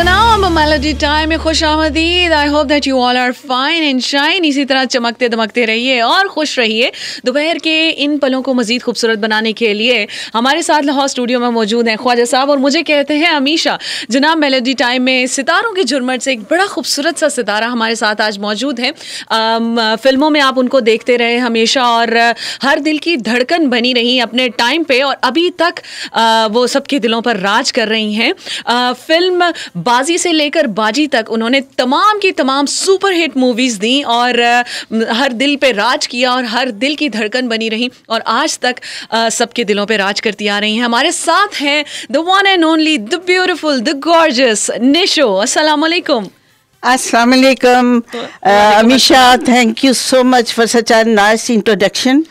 जनाब melody time में खुश आमदीद I hope that you all are fine and shine इसी तरह चमकते दमकते रहिए और खुश रहिए दोपहर के इन पलों को मज़ीद खूबसूरत बनाने के लिए हमारे साथ लाहौर स्टूडियो में मौजूद हैं ख्वाजा साहब और मुझे कहते हैं अमीशा जनाब मेलोडी टाइम में सितारों के झुरमट से एक बड़ा खूबसूरत सा सितारा हमारे साथ आज मौजूद है फिल्मों में आप उनको देखते रहे हमेशा और हर दिल की धड़कन बनी रही अपने टाइम पर और अभी तक वो सबके दिलों पर राज कर रही हैं फिल्म बाजी से लेकर बाजी तक उन्होंने तमाम की तमाम सुपर हिट मूवीज़ दी और हर दिल पे राज किया और हर दिल की धड़कन बनी रही और आज तक सबके दिलों पे राज करती आ रही हैं हमारे साथ हैं the one and only the beautiful the gorgeous Nisho असलकुम असलकम Amisha thank you so much for such a nice introduction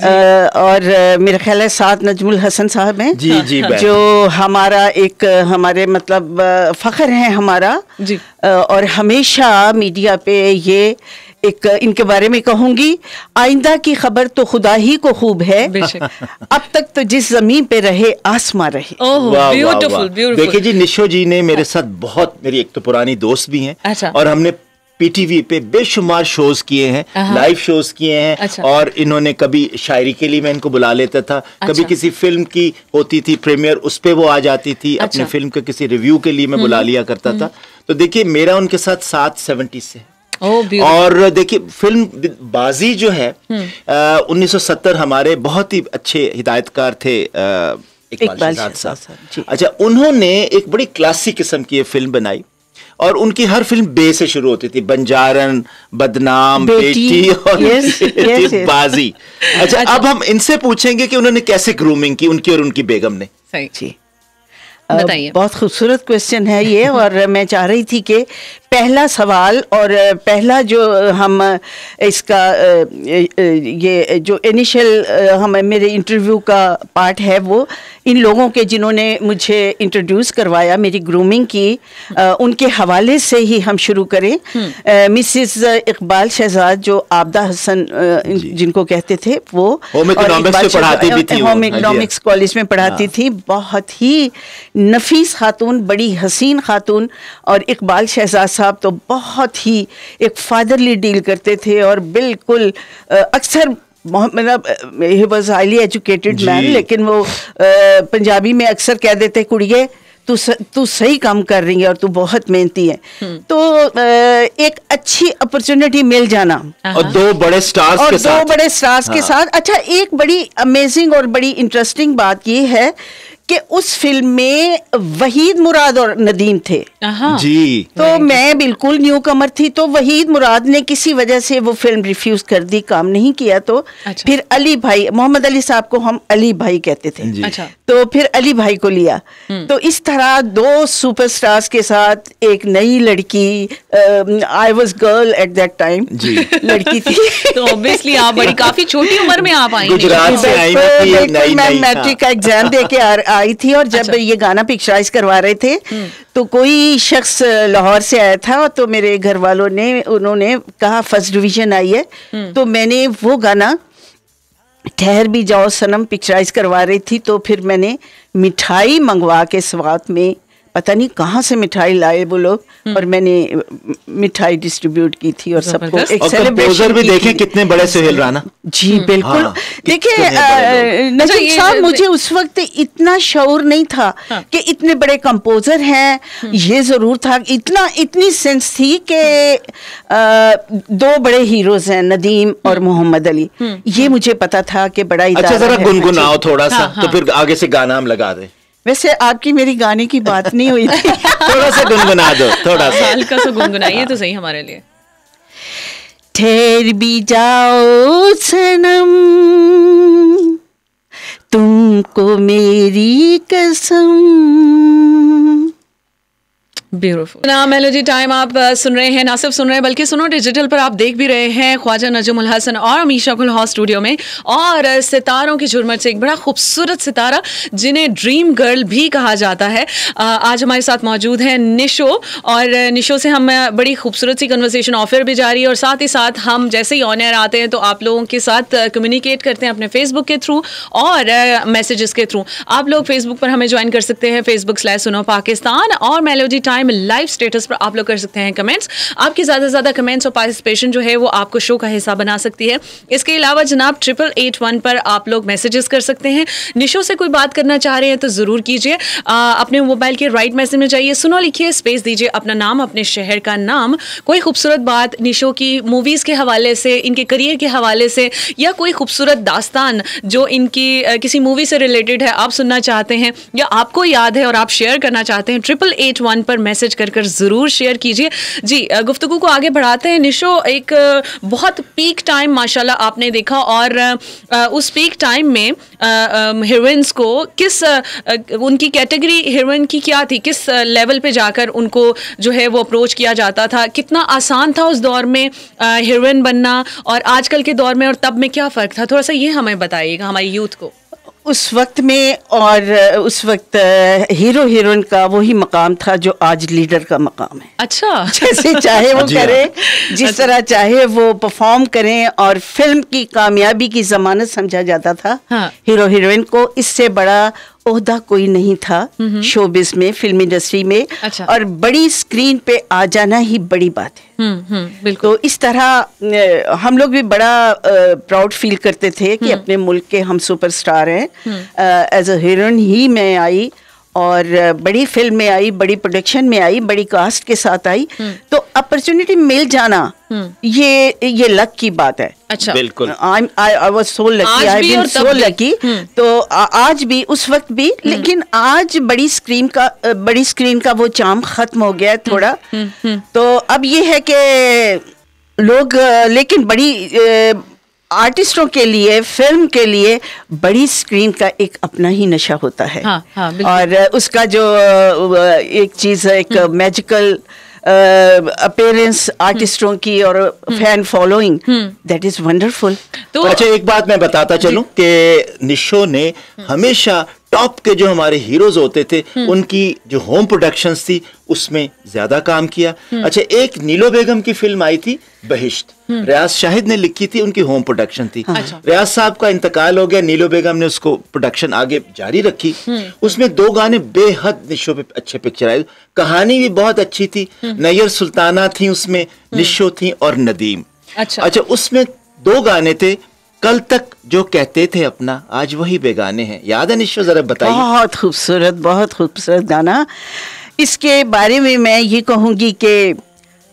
और uh, मेरा ख्याल है सात नजमुल हसन साहब हैं जी, जी, हाँ, हाँ। जो हमारा एक uh, हमारे मतलब uh, फ़ख्र है हमारा जी. Uh, और हमेशा मीडिया पे ये एक इनके बारे में कहूंगी आइंदा की खबर तो खुदा ही को खूब है अब तक तो जिस जमीन पे रहे आसमां रहे ब्यूटीफुल ब्यूटीफुल देखिए जी निशो जी ने मेरे साथ बहुत मेरी एक तो पुरानी दोस्त भी हैं अच्छा। और हमने पीटीवी पे बेशुमार शोज किए हैं लाइव हाँ, शोज हाँ। किए हैं अच्छा। और इन्होंने कभी शायरी के लिए मैं इनको बुला लेता था अच्छा। कभी किसी फिल्म की होती थी प्रीमियर उस पर वो आ जाती थी अच्छा। फिल्म के किसी रिव्यू के लिए मैं बुला हम्म। लिया करता था हम्म। तो देखिए मेरा उनके साथ सात सेवेंटी से oh, और देखिए फिल्म बाजी जो है हम्म। उन्नीस 1970 हमारे बहुत ही अच्छे हिदायतकार थे इकबाल साहब अच्छा उन्होंने एक बड़ी क्लासिक किस्म की फिल्म बनाई और उनकी हर फिल्म बे से शुरू होती थी बंजारन बदनाम बेटी, बेटी और yes, yes, yes. बाजी अच्छा, अच्छा अब हम इनसे पूछेंगे कि उन्होंने कैसे ग्रूमिंग की उनकी और उनकी बेगम ने सही जी बताइए बहुत खूबसूरत क्वेश्चन है ये और मैं चाह रही थी कि पहला सवाल और पहला जो हम इसका ये जो इनिशियल हम मेरे इंटरव्यू का पार्ट है वो इन लोगों के जिन्होंने मुझे इंट्रोड्यूस करवाया मेरी ग्रूमिंग की उनके हवाले से ही हम शुरू करें मिसेस हम्म। इकबाल शहजाद जो आबदा हसन जिनको कहते थे वो होम इकनॉमिक्स कॉलेज में पढ़ाती हाँ। थी बहुत ही नफीस खातून बड़ी हसीन खातून और इकबाल शहजाद साहब तो बहुत ही एक फादरली डील करते थे और बिल्कुल अक्सर मतलब he was highly educated man लेकिन वो पंजाबी में अक्सर कह देते कुड़िए तू तू सही काम कर रही है और तू बहुत मेहनती है हम्म। तो एक अच्छी अपॉर्चुनिटी मिल जाना हाँ। और दो बड़े स्टार्स और के दो साथ। बड़े स्टार्स हाँ। के साथ अच्छा एक बड़ी अमेजिंग और बड़ी इंटरेस्टिंग बात ये है कि उस फिल्म में वहीद मुराद और नदीम थे जी तो मैं बिल्कुल न्यू कमर थी तो वहीद मुराद ने किसी वजह से वो फिल्म रिफ्यूज कर दी काम नहीं किया तो अच्छा। फिर अली भाई मोहम्मद अली साहब को हम अली भाई कहते थे अच्छा। तो फिर अली भाई को लिया हम्म। तो इस तरह दो सुपरस्टार्स के साथ एक नई लड़की आई was girl at that time लड़की थी तो ऑब्वियसली आप बड़ी काफी छोटी उम्र में आप आई गुजरात से आई मैं मैट्रिक का एग्जाम दे के आई थी और जब अच्छा। ये गाना पिक्चराइज करवा रहे थे हम्म। तो कोई शख्स लाहौर से आया था तो मेरे घर वालों ने उन्होंने कहा फर्स्ट डिवीजन आई है हम्म। तो मैंने वो गाना ठहर भी जाओ सनम पिक्चराइज करवा रही थी तो फिर मैंने मिठाई मंगवा के स्वाद में पता नहीं कहाँ से मिठाई लाए वो लोग हम्म। और मैंने मिठाई डिस्ट्रीब्यूट की थी और सबको एक सेलिब्रेशन भी देखें कितने बड़े सुहेल राणा जी हम्म। बिल्कुल हाँ, देखिए नजर अच्छा, साहब मुझे उस वक्त इतना शौर नहीं था हाँ। कि इतने बड़े कंपोजर हैं हम्म। ये जरूर था इतना इतनी सेंस थी कि दो बड़े हीरोज हैं नदीम और मोहम्मद अली ये मुझे पता था कि बड़ा अच्छा जरा गुनगुनाओ थोड़ा सा हाँ, तो फिर आगे से गाना हम लगा दें वैसे आपकी मेरी गाने की बात नहीं हुई थी थोड़ा सा गुनगुना दो थोड़ा सा हल्का सा तो गुनगुनाइए तो सही हमारे लिए ठहर भी जाओ सनम तुमको मेरी कसम ब्यूटीफुल ना मेलोजी टाइम आप uh, सुन रहे हैं ना सिर्फ सुन रहे हैं बल्कि सुनो डिजिटल पर आप देख भी रहे हैं ख्वाजा नजमुल हसन और अमीशा हॉ स्टूडियो में और uh, सितारों की झुरमट से एक बड़ा खूबसूरत सितारा जिन्हें ड्रीम गर्ल भी कहा जाता है uh, आज हमारे साथ मौजूद है निशो और निशो से हम बड़ी खूबसूरत सी कन्वर्सेशन ऑफर भी जारी है और साथ ही साथ हम जैसे ही ऑनर आते हैं तो आप लोगों के साथ कम्युनिकेट करते हैं अपने फेसबुक के थ्रू और मैसेजेस के थ्रू आप लोग फेसबुक पर हमें ज्वाइन कर सकते हैं फेसबुक स्लैश सुनो पाकिस्तान और melody time time live status पर आप लोग कर सकते हैं कमेंट्स आपके ज़्यादा से ज़्यादा कमेंट्स और पार्टिसिपेशन जो है वो आपको शो का हिस्सा बना सकती है इसके अलावा जनाब ट्रिपल एट वन पर आप लोग मैसेजेस कर सकते हैं निशो से कोई बात करना चाह रहे हैं तो ज़रूर कीजिए अपने मोबाइल के राइट मैसेज में जाइए सुनो लिखिए स्पेस दीजिए अपना नाम अपने शहर का नाम कोई खूबसूरत बात निशो की मूवीज़ के हवाले से इनके करियर के हवाले से या कोई खूबसूरत दास्तान जो इनकी किसी मूवी से रिलेटेड है आप सुनना चाहते हैं या आपको याद है और आप शेयर करना चाहते हैं ट्रिपल एट वन पर मैसेज कर कर ज़रूर शेयर कीजिए जी गुफ्तु को आगे बढ़ाते हैं निशो एक बहुत पीक टाइम माशाल्लाह आपने देखा और उस पीक टाइम में हीरोइंस को किस उनकी कैटेगरी हीरोइन की क्या थी किस लेवल पे जाकर उनको जो है वो अप्रोच किया जाता था कितना आसान था उस दौर में हीरोइन बनना और आजकल के दौर में और तब में क्या फ़र्क था थोड़ा सा ये हमें बताइएगा हमारी यूथ को उस वक्त में और उस वक्त हीरो हीरोइन का वही मकाम था जो आज लीडर का मकाम है अच्छा जैसे चाहे वो हाँ। करें जिस अच्छा। तरह चाहे वो परफॉर्म करें और फिल्म की कामयाबी की जमानत समझा जाता था हाँ। हीरो हीरोइन को इससे बड़ा ओहदा कोई नहीं था शोबिस में फिल्म इंडस्ट्री में अच्छा। और बड़ी स्क्रीन पे आ जाना ही बड़ी बात है हम्म, हम्म, तो इस तरह हम लोग भी बड़ा प्राउड फील करते थे कि हम्म। अपने मुल्क के हम सुपरस्टार हैं एज अ हीरोइन ही मैं आई और बड़ी फिल्म में आई बड़ी प्रोडक्शन में आई बड़ी कास्ट के साथ आई हम्म। तो अपॉर्चुनिटी मिल जाना हम्म। ये ये लक की बात है अच्छा बिल्कुल I I was so lucky I been so lucky तो आ, आज भी उस वक्त भी हम्म। लेकिन आज बड़ी स्क्रीन का बड़ी स्क्रीन का वो चाम खत्म हो गया है थोड़ा तो अब ये है कि लोग लेकिन बड़ी आर्टिस्टों के लिए फिल्म के लिए बड़ी स्क्रीन का एक अपना ही नशा होता है हाँ, हाँ, और उसका जो एक चीज़ है एक मैजिकल अपेयरेंस uh, आर्टिस्टों की और fan following that is wonderful तो अच्छा एक बात मैं बताता चलूं कि निशो ने हम्म। हमेशा टॉप के जो हमारे हीरोज होते थे हम्म। उनकी जो होम प्रोडक्शंस थी उसमें ज्यादा काम किया हम्म। अच्छा एक नीलो बेगम की फिल्म आई थी बहिश्त हम्म। रियाज शाहिद ने लिखी थी उनकी होम प्रोडक्शन थी हाँ। अच्छा। रियाज साहब का इंतकाल हो गया नीलो बेगम ने उसको प्रोडक्शन आगे जारी रखी हम्म। उसमें दो गाने बेहद निशो पे अच्छे पिक्चर आए कहानी भी बहुत अच्छी थी हम्म। नैयर सुल्ताना थी उसमें निशो थी और नदीम अच्छा अच्छा उसमें दो गाने थे कल तक जो कहते थे अपना आज वही बेगाने हैं याद है निश्चो जरा बताइए बहुत खूबसूरत बहुत खूबसूरत गाना इसके बारे में मैं ये कहूँगी कि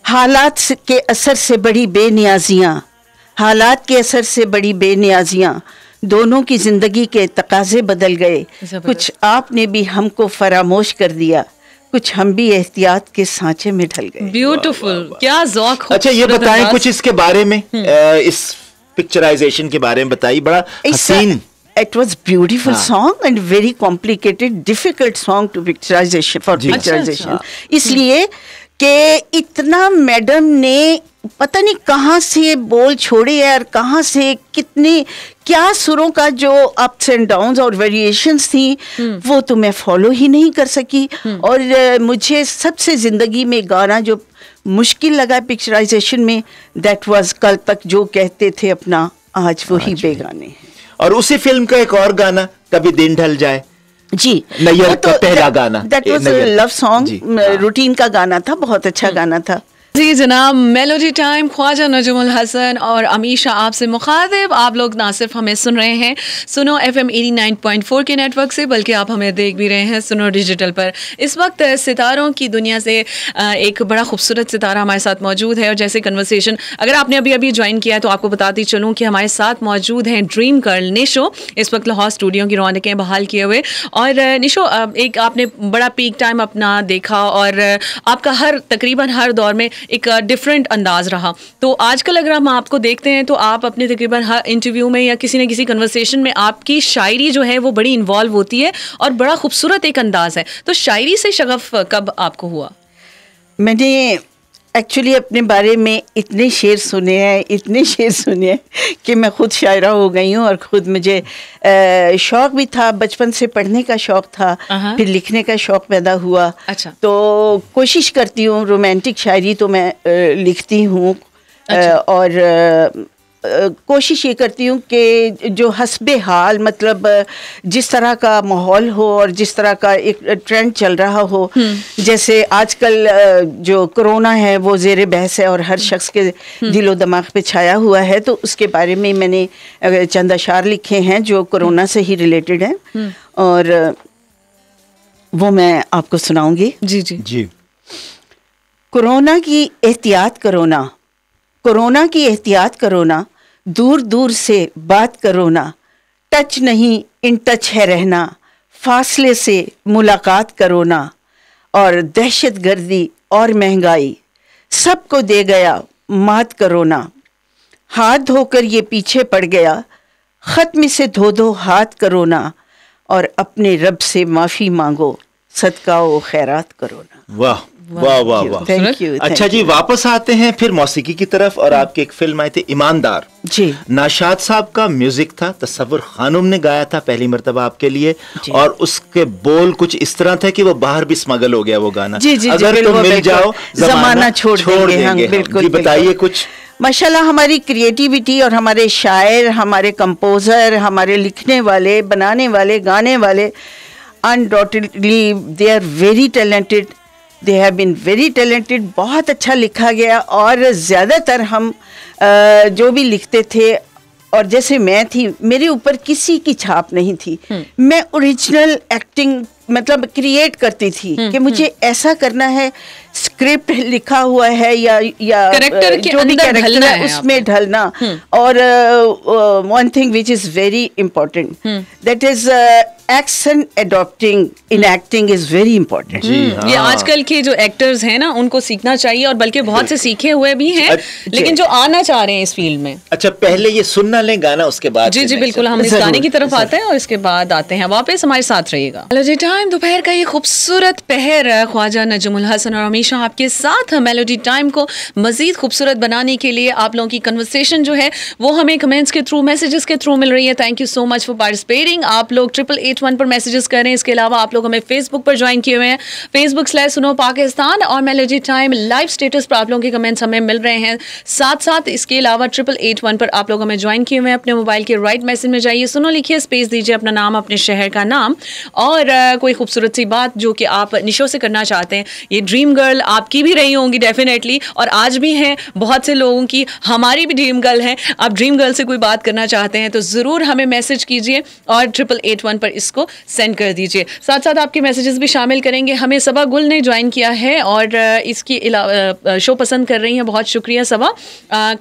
हालात के असर से बड़ी बेनियाजियां हालात के असर से बड़ी बेनियाजियां दोनों की ज़िंदगी के तकाजे बदल गए कुछ आपने भी हमको फरामोश कर दिया कुछ हम भी एहतियात के सांचे में ढल गए ब्यूटीफुल क्या जौक अच्छा ये बताएं कुछ इसके बारे में हम्म। इस पिक्चराइजेशन के बारे में बताइए बड़ा हसीन it was beautiful हाँ. song and very complicated difficult song to picturization for अच्छा, picturization अच्छा। इसलिए कि इतना मैडम ने पता नहीं कहाँ से बोल छोड़े है और कहाँ से कितने क्या सुरों का जो अप्स एंड डाउन्स और वेरिएशंस थी हम्म। वो तो मैं फॉलो ही नहीं कर सकी हम्म। और मुझे सबसे ज़िंदगी में गाना जो मुश्किल लगा पिक्चराइजेशन में दैट वाज कल तक जो कहते थे अपना आज वही बेगाने और उसी फिल्म का एक और गाना कभी दिन ढल जाए जी नैयर तो, पहला गाना that was love song routine का गाना था बहुत अच्छा हम्म। गाना था जी जनाब मेलोडी टाइम ख्वाजा नजमुल हसन और अमीशा आपसे मुखातिब आप लोग ना सिर्फ हमें सुन रहे हैं Suno F M eighty nine point four के नेटवर्क से बल्कि आप हमें देख भी रहे हैं सुनो डिजिटल पर इस वक्त सितारों की दुनिया से एक बड़ा खूबसूरत सितारा हमारे साथ मौजूद है और जैसे कन्वर्सेशन अगर आपने अभी अभी ज्वाइन किया है तो आपको बताती चलूँ कि हमारे साथ मौजूद हैं ड्रीम गर्ल निशो इस वक्त लाहौर स्टूडियो की रौनकें बहाल किए हुए और निशो एक आपने बड़ा पीक टाइम अपना देखा और आपका हर तकरीबन हर दौर में एक डिफरेंट अंदाज रहा तो आजकल अगर हम आपको देखते हैं तो आप अपने तकरीबन हर इंटरव्यू में या किसी न किसी कन्वर्सेशन में आपकी शायरी जो है वो बड़ी इन्वॉल्व होती है और बड़ा खूबसूरत एक अंदाज है तो शायरी से शगफ कब आपको हुआ मैंने एक्चुअली अपने बारे में इतने शेर सुने हैं इतने शेर सुने हैं कि मैं ख़ुद शायरा हो गई हूँ और ख़ुद मुझे शौक़ भी था बचपन से पढ़ने का शौक़ था फिर लिखने का शौक़ पैदा हुआ अच्छा तो कोशिश करती हूँ रोमांटिक शायरी तो मैं लिखती हूँ अच्छा। और कोशिश ये करती हूँ कि जो हसब हाल मतलब जिस तरह का माहौल हो और जिस तरह का एक ट्रेंड चल रहा हो हम्म। जैसे आजकल जो कोरोना है वो जेर बहस है और हर हम्म। शख्स के हम्म। दिलो दिमाग पे छाया हुआ है तो उसके बारे में मैंने चंद अशार लिखे हैं जो कोरोना से ही रिलेटेड हैं और वो मैं आपको सुनाऊंगी जी जी जी कोरोना की एहतियात करोना कोरोना की एहतियात करो ना दूर दूर से बात करो ना टच नहीं इन टच है रहना फासले से मुलाकात करो ना और दहशत गर्दी और महंगाई सबको दे गया मात करो ना हाथ धोकर ये पीछे पड़ गया ख़त्म से धो दो हाथ करो ना और अपने रब से माफ़ी मांगो सदका व खैरात करो ना वाह वाह वाह वाह थैंक यू अच्छा जी वापस आते हैं फिर मौसीकी की तरफ और हम्म। आपके एक फिल्म आई थी ईमानदार जी नाशाद साहब का म्यूजिक था तस्वुर खानुम ने गाया था पहली मरतबा आपके लिए और उसके बोल कुछ इस तरह थे कि वो बाहर भी स्मगल हो गया वो गाना जी जी अगर तुम मिल जाओ जमाना छोड़ देंगे बिल्कुल बताइए कुछ माशाल्लाह हमारी क्रिएटिविटी और हमारे शायर हमारे कंपोज़र हमारे लिखने वाले बनाने वाले गाने वाले undoubtedly they are very talented they have been very talented बहुत अच्छा लिखा गया और ज़्यादातर हम जो भी लिखते थे और जैसे मैं थी मेरे ऊपर किसी की छाप नहीं थी हम्म। मैं ओरिजिनल एक्टिंग मतलब क्रिएट करती थी हम्म, कि मुझे हम्म। ऐसा करना है स्क्रिप्ट लिखा हुआ है या या करेक्टर के जो भी है उसमें ढलना हम्म। और one thing which is very important that is action adopting in acting is very important ये हाँ। आजकल के जो एक्टर्स हैं ना उनको सीखना चाहिए और बल्कि बहुत से सीखे हुए भी हैं लेकिन जो आना चाह रहे हैं इस फील्ड में अच्छा पहले ये सुनना लें गाना उसके बाद जी जी बिल्कुल हम इस गाने की तरफ आते हैं और इसके बाद आते हैं वापस हमारे साथ रहिएगा हेलो टाइम दोपहर का ये खूबसूरत पहर ख्वाजा नजमुल हसन और हमेशा आपके साथ मेलोडी टाइम को मज़ीद खूबसूरत बनाने के लिए आप लोगों की कन्वर्सेशन जो है वो हमें कमेंट्स के थ्रू मैसेजेस के थ्रू मिल रही है thank you so much for participating आप लोग ट्रिपल एट वन पर मैसेजेस कर रहे हैं इसके अलावा आप लोग हमें फेसबुक पर ज्वाइन किए हुए हैं फेसबुक स्लैश सुनो पाकिस्तान और मेलोडी टाइम लाइव स्टेटस पर आप लोगों के कमेंट्स हमें मिल रहे हैं साथ साथ इसके अलावा ट्रिपल एट वन पर आप लोग हमें ज्वाइन किए हुए हैं अपने मोबाइल के राइट मैसेज में जाइए सुनो लिखिए स्पेस दीजिए अपना नाम अपने शहर का नाम और कोई कोई खूबसूरत सी बात जो कि आप निशो से करना चाहते हैं ये ड्रीम गर्ल आपकी भी रही होंगी डेफिनेटली और आज भी हैं बहुत से लोगों की हमारी भी ड्रीम गर्ल हैं आप ड्रीम गर्ल से कोई बात करना चाहते हैं तो ज़रूर हमें मैसेज कीजिए और ट्रिपल एट वन पर इसको सेंड कर दीजिए साथ साथ आपके मैसेजेस भी शामिल करेंगे हमें सबा गुल ने ज्वाइन किया है और इसकी शो पसंद कर रही हैं बहुत शुक्रिया सबा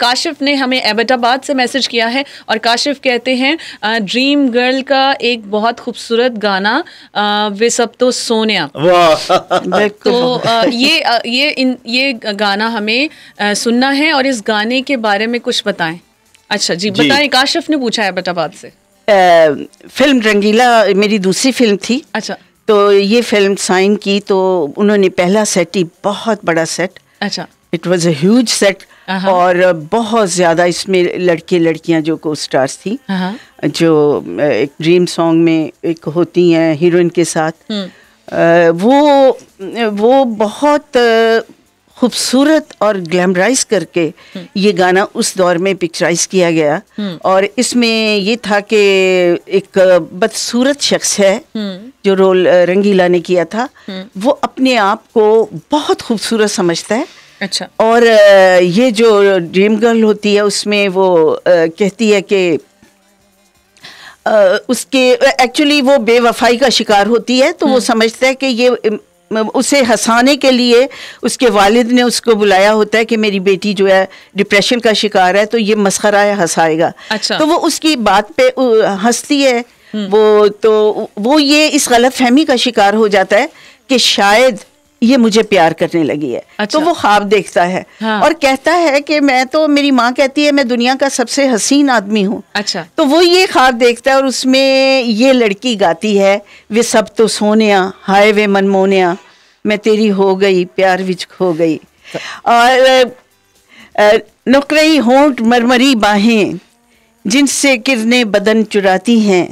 काशिफ ने हमें एबटाबाद से मैसेज किया है और काशिफ कहते हैं ड्रीम गर्ल का एक बहुत खूबसूरत गाना आ, वे सब तो सोनिया तो ये ये इन ये गाना हमें सुनना है और इस गाने के बारे में कुछ बताएं अच्छा जी, जी। बताएं काशफ ने पूछा है बटाबाद से आ, फिल्म रंगीला मेरी दूसरी फिल्म थी अच्छा तो ये फिल्म साइन की तो उन्होंने पहला सेट ही बहुत बड़ा सेट अच्छा it was a huge set Uh-huh. और बहुत ज़्यादा इसमें लड़के लड़कियां जो को स्टार्स थी uh-huh. जो एक ड्रीम सॉन्ग में एक होती हैं हीरोइन के साथ hmm. वो वो बहुत खूबसूरत और ग्लैमराइज करके hmm. ये गाना उस दौर में पिक्चराइज किया गया hmm. और इसमें ये था कि एक बदसूरत शख्स है जो रोल रंगीला ने किया था वो अपने आप को बहुत खूबसूरत समझता है अच्छा और ये जो ड्रीम गर्ल होती है उसमें वो कहती है कि उसके एक्चुअली वो बेवफाई का शिकार होती है तो वो हम्म। समझता है कि ये उसे हंसाने के लिए उसके वालिद ने उसको बुलाया होता है कि मेरी बेटी जो है डिप्रेशन का शिकार है तो ये मसखरा है हंसाएगा अच्छा। तो वो उसकी बात पे हंसती है हम्म। वो तो वो ये इस गलत फहमी का शिकार हो जाता है कि शायद ये मुझे प्यार करने लगी है तो अच्छा। तो वो ख्वाब देखता है हाँ। और कहता है कि मैं तो मेरी माँ कहती है मैं दुनिया का सबसे हसीन आदमी हूँ अच्छा तो वो ये ख्वाब देखता है और उसमें ये लड़की गाती है वे सब तो सोनिया हाय वे मनमोनिया मैं तेरी हो गई प्यार विच खो गई और नुकरई होंठ मरमरी बाहें जिनसे किरने बदन चुराती हैं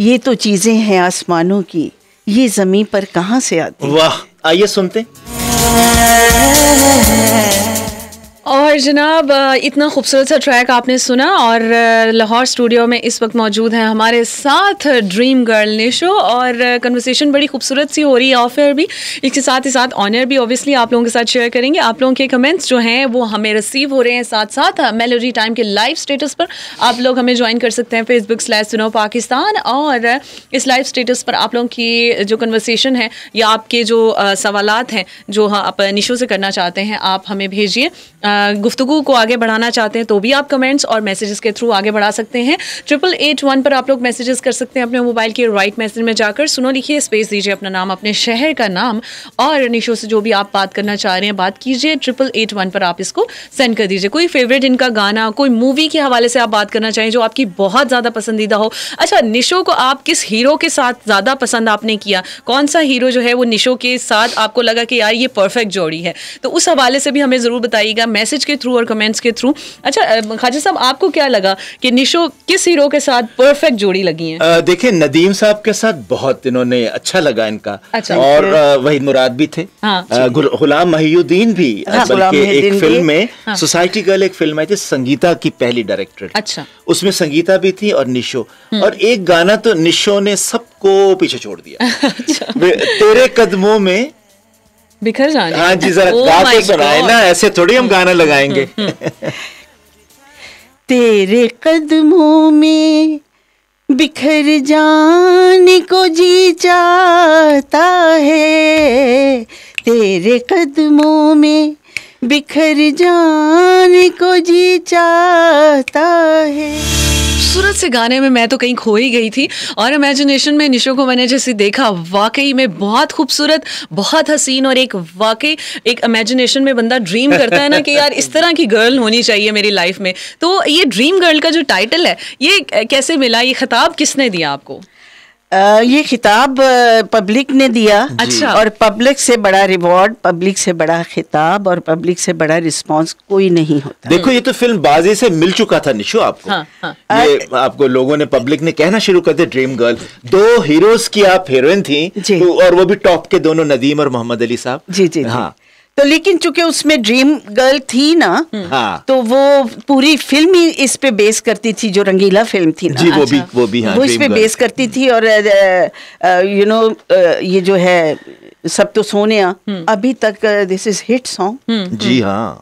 ये तो चीज़ें हैं आसमानों की ये ज़मीन पर कहाँ से आती वाह आइए सुनते और जनाब इतना खूबसूरत सा ट्रैक आपने सुना और लाहौर स्टूडियो में इस वक्त मौजूद हैं हमारे साथ ड्रीम गर्ल निशो और कन्वर्सेशन बड़ी खूबसूरत सी हो रही है ऑफर भी इसके साथ ही साथ ऑनर भी ऑब्वियसली आप लोगों के साथ शेयर करेंगे आप लोगों के कमेंट्स जो हैं वो हमें रिसीव हो रहे हैं साथ साथ मेलोडी टाइम के लाइव स्टेटस पर आप लोग हमें ज्वाइन कर सकते हैं फेसबुक स्लैश सुनो पाकिस्तान और इस लाइव स्टेटस पर आप लोगों की जो कन्वर्सेशन है या आपके जो सवाल हैं जो हाँ, आप निशो से करना चाहते हैं आप हमें भेजिए गुफ्तु को आगे बढ़ाना चाहते हैं तो भी आप कमेंट्स और मैसेजेस के थ्रू आगे बढ़ा सकते हैं ट्रिपल एट वन पर आप लोग मैसेजेस कर सकते हैं अपने मोबाइल के राइट मैसेज में जाकर सुनो लिखिए स्पेस दीजिए अपना नाम अपने शहर का नाम और निशो से जो भी आप बात करना चाह रहे हैं बात कीजिए ट्रिपल एट वन पर आप इसको सेंड कर दीजिए कोई फेवरेट इनका गाना कोई मूवी के हवाले से आप बात करना चाहें जो आपकी बहुत ज़्यादा पसंदीदा हो अच्छा निशो को आप किस हीरो के साथ ज़्यादा पसंद आपने किया कौन सा हीरो जो है वो निशो के साथ आपको लगा कि यार ये परफेक्ट जोड़ी है तो उस हवाले से भी हमें ज़रूर बताइएगा मैं मैसेज के थ्रू और कमेंट्स के थ्रू अच्छा खाजा साहब आपको क्या लगा कि निशो किस हीरो के साथ परफेक्ट जोड़ी लगी है देखिए नदीम साहब के साथ बहुत इन्होंने अच्छा लगा इनका अच्छा, और वही मुराद भी थे हाँ। गुलाम महियुद्दीन भी हाँ, एक फिल्म में सोसाइटी हाँ। गर्ल एक फिल्म आई थी संगीता की पहली डायरेक्टर अच्छा उसमें संगीता भी थी और निशो हम्म। और एक गाना तो निशो ने सबको पीछे छोड़ दिया अच्छा। तेरे कदमों में बिखर जाने हाँ जी जरा oh गा के सुनाए ना ऐसे थोड़ी हम गाना लगाएंगे हम्म, हम्म, हम्म। तेरे कदमों में बिखर जाने को जी चाहता है तेरे कदमों में बिखर जाने को जी चाहता है खूबसूरत से गाने में मैं तो कहीं खो ही गई थी और इमेजिनेशन में निशो को मैंने जैसे देखा वाकई में बहुत खूबसूरत बहुत हसीन और एक वाकई एक इमेजिनेशन में बंदा ड्रीम करता है ना कि यार इस तरह की गर्ल होनी चाहिए मेरी लाइफ में तो ये ड्रीम गर्ल का जो टाइटल है ये कैसे मिला ये खिताब किसने दिया आपको ये खिताब पब्लिक ने दिया अच्छा और पब्लिक से बड़ा रिवॉर्ड पब्लिक से बड़ा खिताब और पब्लिक से बड़ा रिस्पांस कोई नहीं होता देखो ये तो फिल्म बाजी से मिल चुका था निशु आपको हाँ, हाँ। ये आपको लोगों ने पब्लिक ने कहना शुरू कर दिया ड्रीम गर्ल दो हीरोज की आप हीरोइन थी तो, और वो भी टॉप के दोनों नदीम और मोहम्मद अली साहब जी जी हाँ तो लेकिन चूंकि उसमें ड्रीम गर्ल थी ना हम्म। हाँ। तो वो पूरी फिल्म ही इस पे बेस करती थी जो रंगीला फिल्म थी ना जी वो भी अच्छा। वो भी हाँ, वो इस पे बेस करती थी और यू नो ये जो है सब तो सोने हम्म। अभी तक दिस इज हिट सॉन्ग जी हम्म। हाँ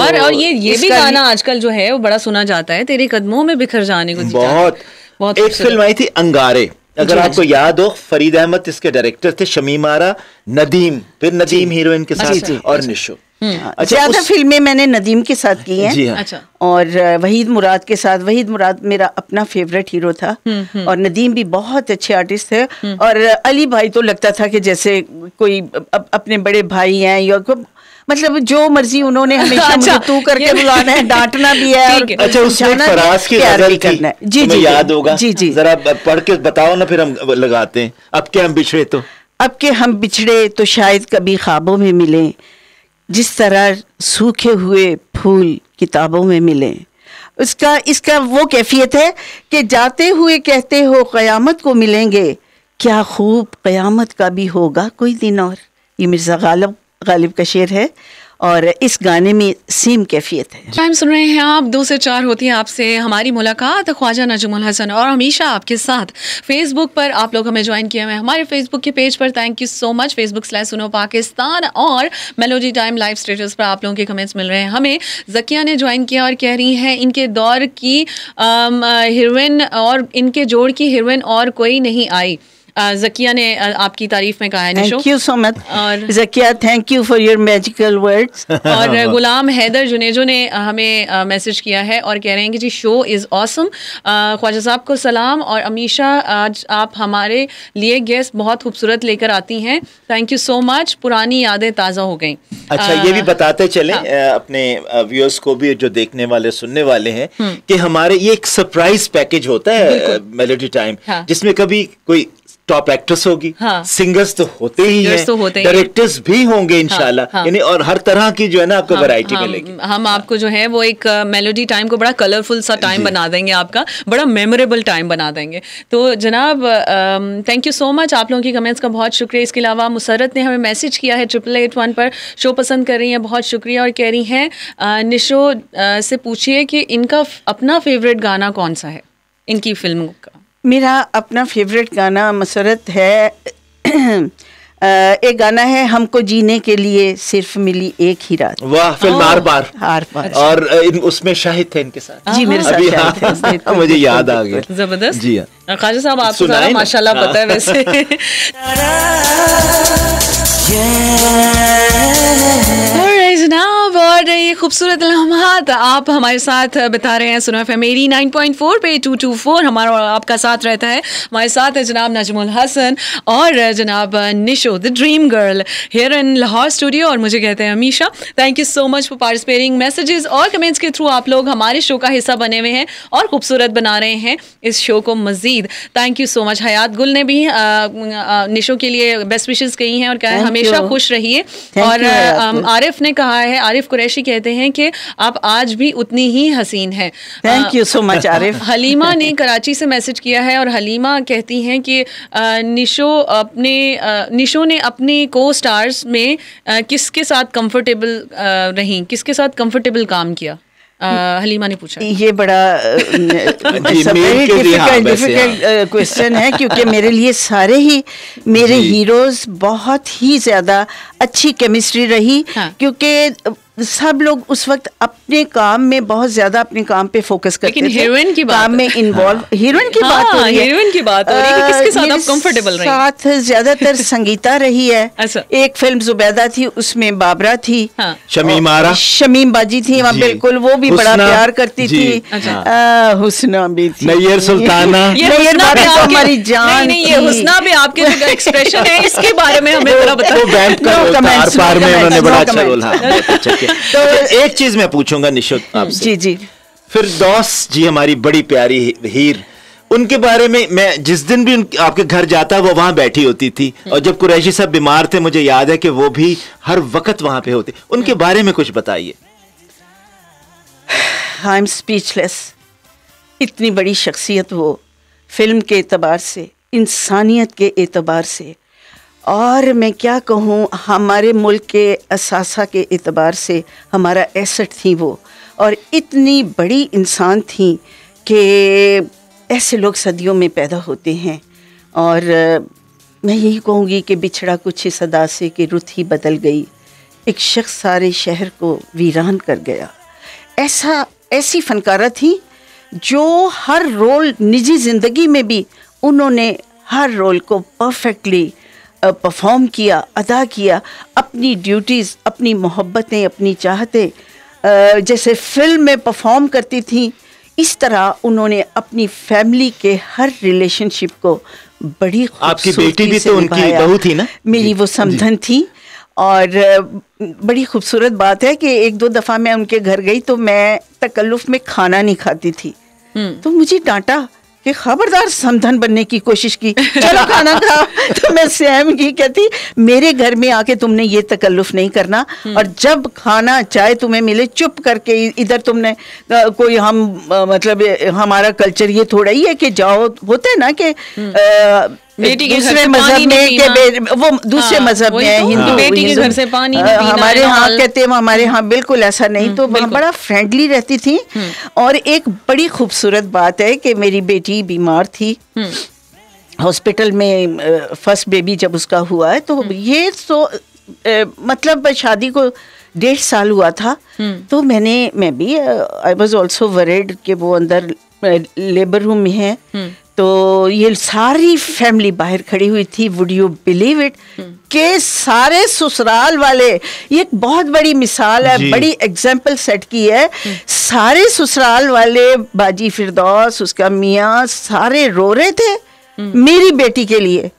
और और ये ये भी गाना आजकल जो है वो बड़ा सुना जाता है तेरे कदमों में बिखर जाने को बहुत बहुत एक फिल्म आई थी अंगारे अगर आपको याद हो फरीद अहमद इसके डायरेक्टर थे शमीम आरा नदीम फिर नदीम हीरोइन के साथ अच्छा, अच्छा। और निशो हम्म। अच्छा, अच्छा ज्यादा उस... फिल्में मैंने नदीम के साथ की हैं हाँ। अच्छा। और वहीद मुराद के साथ वहीद मुराद मेरा अपना फेवरेट हीरो था हम्म, हम्म। और नदीम भी बहुत अच्छे आर्टिस्ट थे और अली भाई तो लगता था कि जैसे कोई अपने बड़े भाई हैं या मतलब जो मर्जी उन्होंने हमेशा अच्छा, तू करके बुलाना है डांटना भी है अच्छा उसमें फराज की गजल करना जी जी याद होगा जी जी जरा पढ़ के बताओ ना फिर हम लगाते हैं अब के हम बिछड़े तो अब के हम बिछड़े तो शायद कभी ख्वाबों में मिले जिस तरह सूखे हुए फूल किताबों में मिले उसका इसका वो कैफियत है कि जाते हुए कहते हो क़यामत को मिलेंगे क्या खूब क़यामत का भी होगा कोई दिन और ये मिर्ज़ा गालब गालिब का शेर है और इस गाने में सेम कैफियत है टाइम सुन रहे हैं आप दो से चार होती हैं आपसे हमारी मुलाकात ख्वाजा नजमुल हसन और हमेशा आपके साथ फेसबुक पर आप लोग हमें ज्वाइन किए हुए हैं हमारे फेसबुक के पेज पर thank you so much Facebook slash Suno Pakistan और मेलोडी टाइम लाइव स्टेटस पर आप लोगों के कमेंट्स मिल रहे हैं हमें जकिया ने ज्वाइन किया और कह रही हैं इनके दौर की हिरोइन और इनके जोड़ की हिरोइन और कोई नहीं आई जकिया ने आपकी तारीफ में कहा है थैंक यू सो मच और Zakia thank you for your magical words और हाँ। गुलाम हैदर जुनेजो ने हमें मैसेज किया है और कह रहे हैं कि जी शो इज़ ऑसम ख्वाजा साहब को सलाम और अमीशा आज आप हमारे लिए गेस्ट बहुत खूबसूरत लेकर आती हैं थैंक यू सो मच पुरानी यादें ताज़ा हो गई अच्छा ये भी बताते चले हाँ। अपने व्यूअर्स को भी जो देखने वाले सुनने वाले हैं हम्म। कि हमारे ये एक सरप्राइज पैकेज होता है मेलोडी टाइम हाँ। जिसमें कभी कोई टॉप एक्ट्रेस होगी हाँ, सिंगर्स तो, तो होते ही हैं तो होते डायरेक्टर्स भी होंगे इनशाला हाँ, हाँ, और हर तरह की जो है ना आपको हाँ, वैरायटी हाँ, मिलेगी हम आपको जो है वो एक मेलोडी uh, टाइम को बड़ा कलरफुल सा टाइम बना देंगे आपका बड़ा मेमोरेबल टाइम बना देंगे तो जनाब थैंक यू सो मच आप लोगों की कमेंट्स का बहुत शुक्रिया इसके अलावा मुसरत ने हमें मैसेज किया है ट्रिपल एट वन पर शो पसंद कर रही हैं बहुत शुक्रिया और कह रही हैं uh, निशो uh, से पूछिए कि इनका अपना फेवरेट गाना कौन सा है इनकी फिल्म का मेरा अपना फेवरेट गाना मसरत है एक गाना है हमको जीने के लिए सिर्फ मिली एक ही रात वाह फिल्म हर बार हर बार अच्छा। और इन उसमें शाहिद थे इनके साथ जी मेरे साथ शाहिद हाँ, थे मुझे याद आ गया जबरदस्त जी हाँ, हाँ खाजा साहब आपको सारा माशाल्लाह पता है हाँ। वैसे खूबसूरत लम्हात आप हमारे साथ बता रहे हैं Suno F M eighty nine point four पे टू टू फोर हमारा आपका साथ रहता है हमारे साथ है जनाब नजमुल हसन और जनाब Nisho the dream girl here in Lahore studio और मुझे कहते हैं Amisha thank you so much for participating messages और कमेंट्स के थ्रू आप लोग हमारे शो का हिस्सा बने हुए हैं और खूबसूरत बना रहे हैं इस शो को मज़ीद thank you so much Hayat Gul ने भी निशो के लिए बेस्ट विशेज़ कही हैं और कहा हमेशा खुश रहिए और आरिफ ने कहा है आरिफ कुरैशी कहते कहते हैं कि आप आज भी उतनी ही हसीन हैं thank you so much Arif Halima ने कराची से मैसेज किया है और हलीमा कहती हैं कि निशो अपने निशो ने अपने को स्टार्स में किसके साथ कंफर्टेबल रहीं किसके साथ कंफर्टेबल काम किया आ, हलीमा ने पूछा ये बड़ा डिफिकल्ट क्वेश्चन है क्योंकि मेरे लिए सारे ही मेरे हीरोज बहुत ही ज़्यादा अच्छी केमिस्ट्री रही हाँ। क्योंकि सब लोग उस वक्त अपने काम में बहुत ज्यादा अपने काम पे फोकस करते लेकिन हीरोइन की बात काम में इन्वॉल्व हीरोइन हाँ। हाँ, की बात हो रही है की बात हो रही है किसके साथ आप कंफर्टेबल रही साथ ज्यादातर संगीता रही है अच्छा। एक फिल्म जुबैदा थी उसमें बाबरा थी हाँ। शमीम आरा शमीम बाजी थी वहाँ बिल्कुल वो भी बड़ा प्यार करती थी अच्छा। हुसना भी थी नैयर सुल्ताना नैयर बाबा तो हमारी जान नहीं ये हुसना भी आपके एक्सप्रेशन है इसके बारे में हमें थोड़ा बताओ में उन्होंने बड़ा अच्छा रोल ओके तो अच्छा, एक चीज मैं पूछूंगा निशुत हम्म, आपसे जी जी फिर दोस जी हमारी बड़ी प्यारी हीर उनके बारे में मैं जिस दिन भी आपके घर जाता वो वहां बैठी होती थी हम्म। और जब कुरैशी साहब बीमार थे मुझे याद है कि वो भी हर वक्त वहाँ पे होते उनके हम्म। बारे में कुछ बताइए आई एम स्पीचलेस इतनी बड़ी शख्सियत वो फिल्म के एतबार से इंसानियत के एतबार से और मैं क्या कहूँ हमारे मुल्क के असासा के अतबार से हमारा एसेट थी वो और इतनी बड़ी इंसान थी कि ऐसे लोग सदियों में पैदा होते हैं और मैं यही कहूँगी कि बिछड़ा कुछ इस अदा से कि रुत ही बदल गई एक शख्स सारे शहर को वीरान कर गया ऐसा ऐसी फनकारा थी जो हर रोल निजी ज़िंदगी में भी उन्होंने हर रोल को परफेक्टली परफॉर्म किया अदा किया अपनी ड्यूटीज़ अपनी मोहब्बतें अपनी चाहतें जैसे फिल्म में परफॉर्म करती थी इस तरह उन्होंने अपनी फैमिली के हर रिलेशनशिप को बड़ी आपकी बेटी भी तो उनकी बहू थी ना मेरी वो समधन थी और बड़ी खूबसूरत बात है कि एक दो दफ़ा मैं उनके घर गई तो मैं तकल्लुफ़ में खाना नहीं खाती थी हम्म। तो मुझे डांटा कि खबरदार समधन बनने की कोशिश की चलो खाना खाओ तो मैं सैम की कहती मेरे घर में आके तुमने ये तकल्लुफ नहीं करना हम्म। और जब खाना चाहे तुम्हें मिले चुप करके इधर तुमने कोई हम मतलब हमारा कल्चर ये थोड़ा ही है कि जाओ होते ना कि हम्म। बेटी के दूसरे मजहब में वो दूसरे मजहब में है हिंदू बेटी के घर हाँ, तो, हाँ, से पानी हाँ, हमारे यहाँ कहते हैं हमारे यहाँ बिल्कुल ऐसा नहीं हम्म, तो वहाँ बड़ा फ्रेंडली रहती थी हम्म। और एक बड़ी खूबसूरत बात है कि मेरी बेटी बीमार थी हम्म। हॉस्पिटल में फर्स्ट बेबी जब उसका हुआ है तो ये सो मतलब शादी को डेढ़ साल हुआ था तो मैंने मैं भी आई वॉज ऑल्सो वरेड के वो अंदर लेबर रूम में है हम्म। तो ये सारी फैमिली बाहर खड़ी हुई थी वुड यू बिलीव इट के सारे ससुराल वाले ये एक बहुत बड़ी मिसाल है बड़ी एग्जाम्पल सेट की है हम्म। सारे ससुराल वाले बाजी फिरदौस उसका मियाँ सारे रो रहे थे हम्म। मेरी बेटी के लिए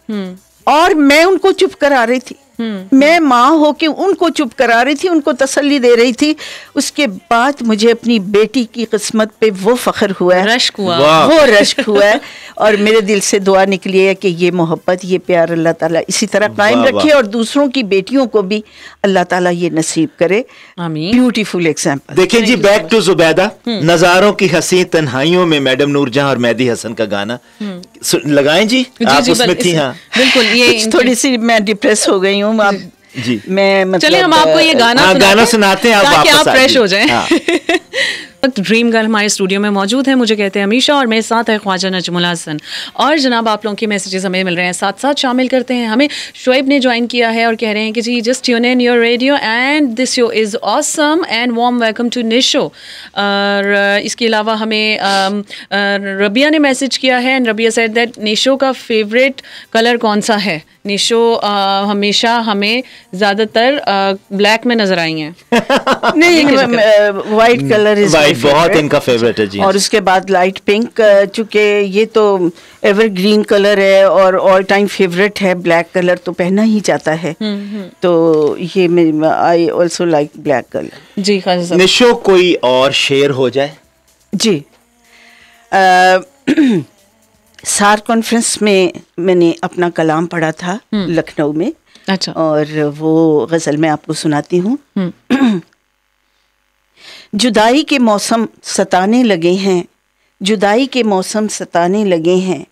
और मैं उनको चुप करा रही थी मैं माँ होके उनको चुप करा रही थी उनको तसल्ली दे रही थी उसके बाद मुझे अपनी बेटी की किस्मत पे वो फख्र हुआ है रश्क हुआ वो रश्क हुआ है और मेरे दिल से दुआ निकली है कि ये मोहब्बत ये प्यार अल्लाह ताला इसी तरह कायम रखे और दूसरों की बेटियों को भी अल्लाह ताला ये नसीब करे ब्यूटीफुल एग्जाम्पल देखें जी बैक टू जुबैदा नज़ारों की हसी तन्हाइयों में मैडम नूरजहां और मैदी हसन का गाना हम्म। लगाए जी आप उसमें थी हाँ बिल्कुल ये थोड़ी सी मैं डिप्रेस हो गई हूँ हूँ आप जी मैं मतलब चलिए हम मतलब, आपको ये गाना आ, हाँ, गाना सुनाते हैं आप, आप फ्रेश हो जाए हाँ। वक्त ड्रीम गर्ल हमारे स्टूडियो में मौजूद है मुझे कहते हैं अमीशा और मेरे साथ है ख्वाजा नजमुल हसन और जनाब आप लोगों के मैसेजेस हमें मिल रहे हैं साथ साथ शामिल करते हैं हमें शुएब ने ज्वाइन किया है और कह रहे हैं कि जी just tune in your radio and this show is awesome and warm welcome to Nish show और uh, इसके अलावा हमें um, uh, रबिया ने मैसेज किया है and Rabia said that Nisho का फेवरेट कलर कौन सा है निशो आ, uh, हमेशा हमें ज़्यादातर ब्लैक में नजर आई हैं नहीं वाइट कलर इज बहुत इनका फेवरेट है जी और उसके बाद लाइट पिंक चूंकि ये तो एवर ग्रीन कलर है और ऑल टाइम फेवरेट है ब्लैक कलर तो पहना ही जाता है हम्म, हम्म। तो ये I also like black colour जी खान निशो कोई और शेयर हो जाए जी आ, सार कॉन्फ्रेंस में मैंने अपना कलाम पढ़ा था हम्म। लखनऊ में अच्छा और वो गज़ल मैं आपको सुनाती हूँ जुदाई के मौसम सताने लगे हैं जुदाई के मौसम सताने लगे हैं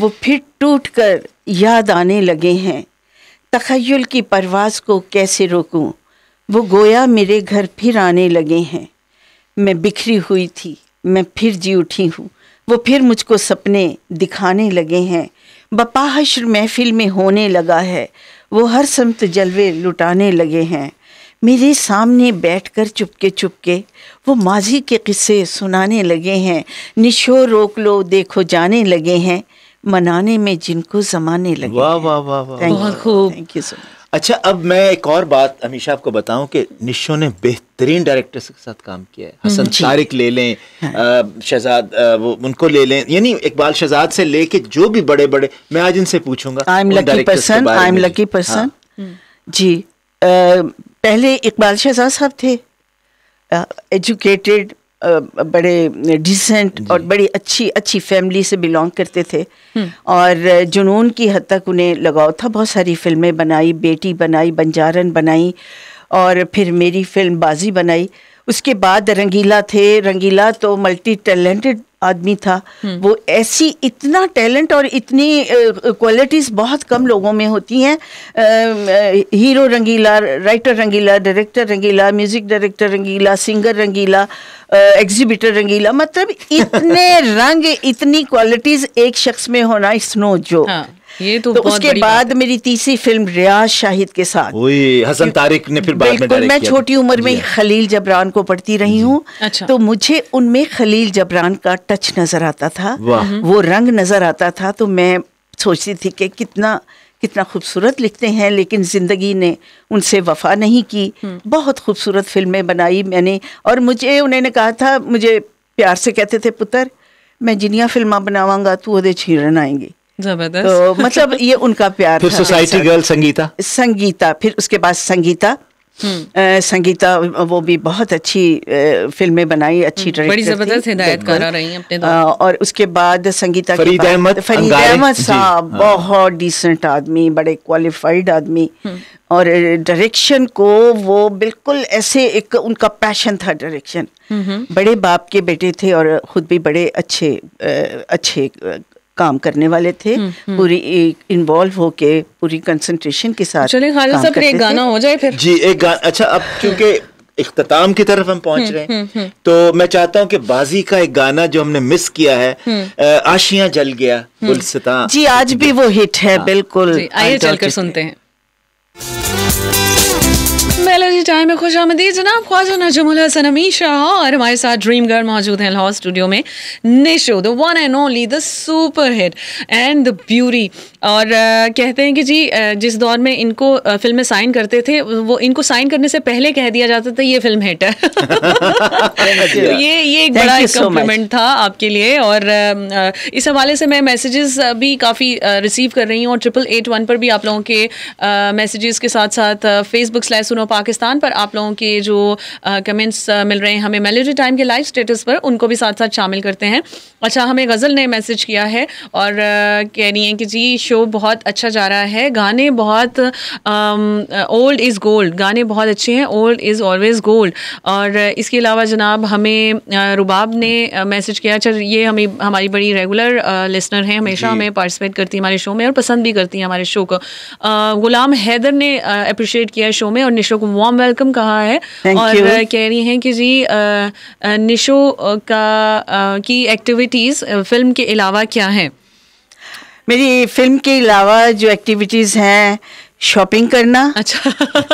वो फिर टूट कर याद आने लगे हैं तखयल की परवाज़ को कैसे रोकूं वो गोया मेरे घर फिर आने लगे हैं मैं बिखरी हुई थी मैं फिर जी उठी हूँ वो फिर मुझको सपने दिखाने लगे हैं बपाहश महफिल में होने लगा है वो हर समत जलवे लुटाने लगे हैं मेरे सामने बैठकर चुपके चुपके वो माजी के किस्से सुनाने लगे हैं निशो रोक लो देखो जाने लगे हैं मनाने में जिनको जमाने लगे वाह वाह वाह वाह थैंक यू सो मच अच्छा अब मैं एक और बात हमेशा आपको बताऊं कि निशो ने बेहतरीन डायरेक्टर्स के साथ काम किया है हम्म, हसन तारिक ले लें हाँ। शहजाद वो उनको ले लें यानी इकबाल शहजाद से लेके जो भी बड़े बड़े मैं आज इनसे पूछूंगा I am lucky person I am lucky person जी आ, पहले इकबाल शहजाद साहब थे एजुकेटेड बड़े डिसेंट और बड़ी अच्छी अच्छी फैमिली से बिलोंग करते थे हम्म। और जुनून की हद तक उन्हें लगाव था बहुत सारी फिल्में बनाई बेटी बनाई बंजारन बनाई और फिर मेरी फिल्म बाजी बनाई उसके बाद रंगीला थे रंगीला तो मल्टी टैलेंटेड आदमी था हम्म। वो ऐसी इतना टैलेंट और इतनी क्वालिटीज़ बहुत कम लोगों में होती हैं hero Rangeela writer Rangeela director Rangeela music director Rangeela singer Rangeela exhibitor Rangeela मतलब इतने रंग इतनी क्वालिटीज़ एक शख्स में होना नो जो हाँ। ये तो, तो उसके बाद मेरी तीसरी फिल्म रियाज शाहिद के साथ हसन तारिक ने फिर बाद में मैं छोटी उम्र में हाँ। खलील जबरान को पढ़ती रही हूँ अच्छा। तो मुझे उनमें खलील जबरान का टच नजर आता था हम्म। वो रंग नजर आता था तो मैं सोचती थी कि कितना कितना खूबसूरत लिखते हैं लेकिन ज़िंदगी ने उनसे वफा नहीं की हम्म। बहुत खूबसूरत फिल्में बनाई मैंने और मुझे उन्होंने कहा था मुझे प्यार से कहते थे पुत्र मैं जिनिया फिल्म बनावांगा तो वो छीरन आएंगी जबरदस्त तो मतलब ये उनका प्यार फिर सोसाइटी गर्ल संगीता संगीता फिर उसके बाद संगीता आ, हम्म। संगीता वो भी बहुत अच्छी आ, फिल्में बनाई अच्छी हम्म। बड़ी जबरदस्त कर रही अपने आ, और उसके बाद संगीता फरीद अहमद फरीद अहमद साहब हाँ। बहुत डिसेंट आदमी बड़े क्वालिफाइड आदमी हम्म। और डायरेक्शन को वो बिल्कुल ऐसे एक उनका पैशन था डायरेक्शन बड़े बाप के बेटे थे और ख़ुद भी बड़े अच्छे अच्छे काम करने वाले थे हम्म, हम्म। पूरी इन्वॉल्व होके पूरी कंसंट्रेशन के साथ चलिए खाली साहब एक गाना हो जाए फिर जी एक गाना अच्छा अब क्योंकि इख्ताम की तरफ हम पहुंच हम्म, रहे हैं तो मैं चाहता हूं कि बाजी का एक गाना जो हमने मिस किया है आशिया जल गया गुलसता जी आज भी वो हिट है हाँ। बिल्कुल आइए चलकर सुनते हैं जी टाइम में खुश आमदी जनाब ख्वाजा नजमुल हसन अमीशा और हमारे साथ ड्रीम गर्ल मौजूद हैं लाहौर स्टूडियो में Nisho the one and only the super hit and the beauty और uh, कहते हैं कि जी uh, जिस दौर में इनको uh, फिल्म में साइन करते थे वो इनको साइन करने से पहले कह दिया जाता था ये फिल्म हिट है तो ये ये एक बड़ा कॉम्प्लीमेंट so था आपके लिए और इस हवाले से मैं मैसेजेस भी काफ़ी रिसीव कर रही हूँ और ट्रिपल एट वन पर भी आप लोगों के मैसेजेस के साथ साथ फेसबुक स्लैस सुनो पाकिस्तान पाकिस्तान पर आप लोगों के जो कमेंट्स मिल रहे हैं हमें मेलोडी टाइम के लाइव स्टेटस पर उनको भी साथ साथ शामिल करते हैं अच्छा हमें गज़ल ने मैसेज किया है और कह रही हैं कि जी शो बहुत अच्छा जा रहा है गाने बहुत ओल्ड इज़ गोल्ड गाने बहुत अच्छे हैं ओल्ड इज़ ऑलवेज़ गोल्ड और इसके अलावा जनाब हमें रुबाब ने मैसेज किया अच्छा ये हमें हमारी बड़ी रेगुलर लिसनर हैं हमेशा हमें पार्टिसिपेट करती हैं हमारे शो में और पसंद भी करती हैं हमारे शो को गुलाम हैदर ने अप्रिशिएट किया है शो में और निशो को वार्म वेलकम कहा है Thank और you. कह रही हैं कि जी निशो का की एक्टिविटीज़ फिल्म के अलावा क्या है मेरी फिल्म के अलावा जो एक्टिविटीज़ हैं शॉपिंग करना अच्छा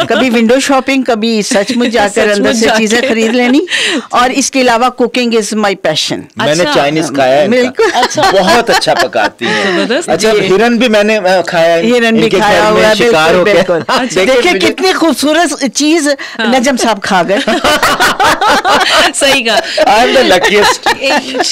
कभी विंडो शॉपिंग कभी सचमुच जाकर अंदर से चीजें खरीद लेनी और इसके अलावा कुकिंग इज माय पैशन मैंने चाइनीज अच्छा। खाया है अच्छा बहुत अच्छा पकाती है अच्छा हिरन भी मैंने खाया है हिरन भी खाया हुआ शिकार हो हाँ, अच्छा। देखिए कितनी खूबसूरत चीज हाँ। नजम साहब खा गए सही कहा I am the luckiest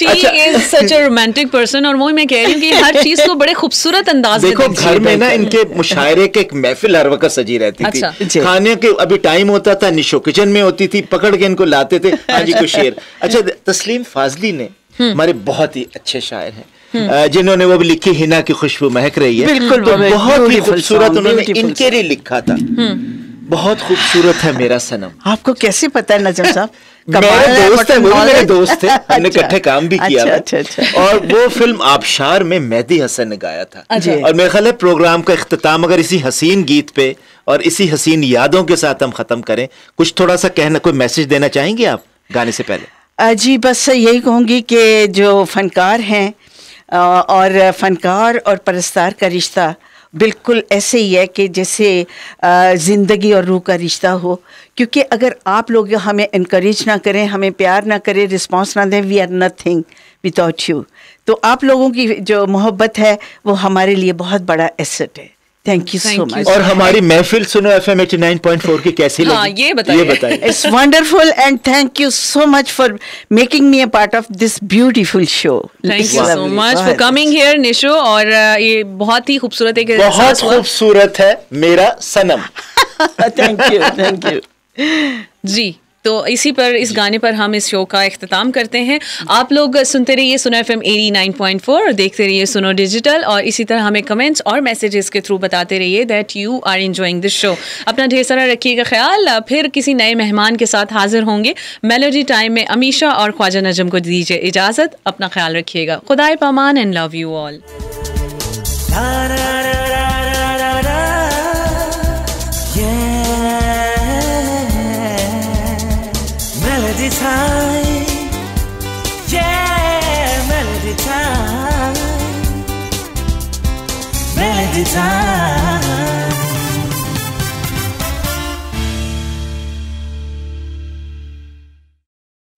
she is such a romantic person और वो मैं कह रही हूं कि हर चीज को बड़े खूबसूरत अंदाज में देखो घर में ना इनके मुशायरे के एक महफिल हर वक्त सजी रहती अच्छा। थी खाने के अभी टाइम होता था निशो किचन में होती थी पकड़ के इनको लाते थे हाँ जी कुछ शेर अच्छा तस्लीम फाजली ने हम्म। हमारे बहुत ही अच्छे शायर हैं हम्म। जिन्होंने वो भी लिखी हिना की खुशबू महक रही है बिल्कुल तो बहुत ही खूबसूरत उन्होंने इनके लिए लिखा था हम्म। बहुत खूबसूरत है मेरा सनम आपको कैसे पता है नजम साहब मेरे दोस्त है मेरे दोस्त थे अच्छा, हमने इकट्ठे काम भी अच्छा, किया अच्छा, और वो फिल्म आबशार में मेहदी हसन ने गाया था और मेरा ख्याल है प्रोग्राम का अख्ताम अगर इसी हसीन गीत पे और इसी हसीन यादों के साथ हम खत्म करें कुछ थोड़ा सा कहना कोई मैसेज देना चाहेंगे आप गाने से पहले जी बस यही कहूंगी कि जो फनकार हैं और फनकार और परस्तार का रिश्ता बिल्कुल ऐसे ही है कि जैसे ज़िंदगी और रूह का रिश्ता हो क्योंकि अगर आप लोग हमें इनक्रेज ना करें हमें प्यार ना करें रिस्पॉन्स ना दें we are nothing without you तो आप लोगों की जो मोहब्बत है वो हमारे लिए बहुत बड़ा एसेट है थैंक यू सो मच और हमारी महफिल Suno F M eighty nine point four की कैसी हाँ, लगी? ये बताइए it's wonderful and thank you so much for making me a part of this beautiful show thank you so much for coming here Nisho और uh, ये बहुत ही खूबसूरत है बहुत खूबसूरत है मेरा सनम थैंक यू थैंक यू जी तो इसी पर इस गाने पर हम इस शो का अख्ताम करते हैं आप लोग सुनते रहिए Suno F M eighty nine point four और देखते रहिए सुनो डिजिटल और इसी तरह हमें कमेंट्स और मैसेजेस के थ्रू बताते रहिए that you are enjoying this show अपना ढेर सारा रखिएगा ख्याल फिर किसी नए मेहमान के साथ हाजिर होंगे मेलोडी टाइम में अमीशा और ख्वाजा नजम को दीजिए इजाज़त अपना ख्याल रखिएगा खुदाए पमान and love you all Time.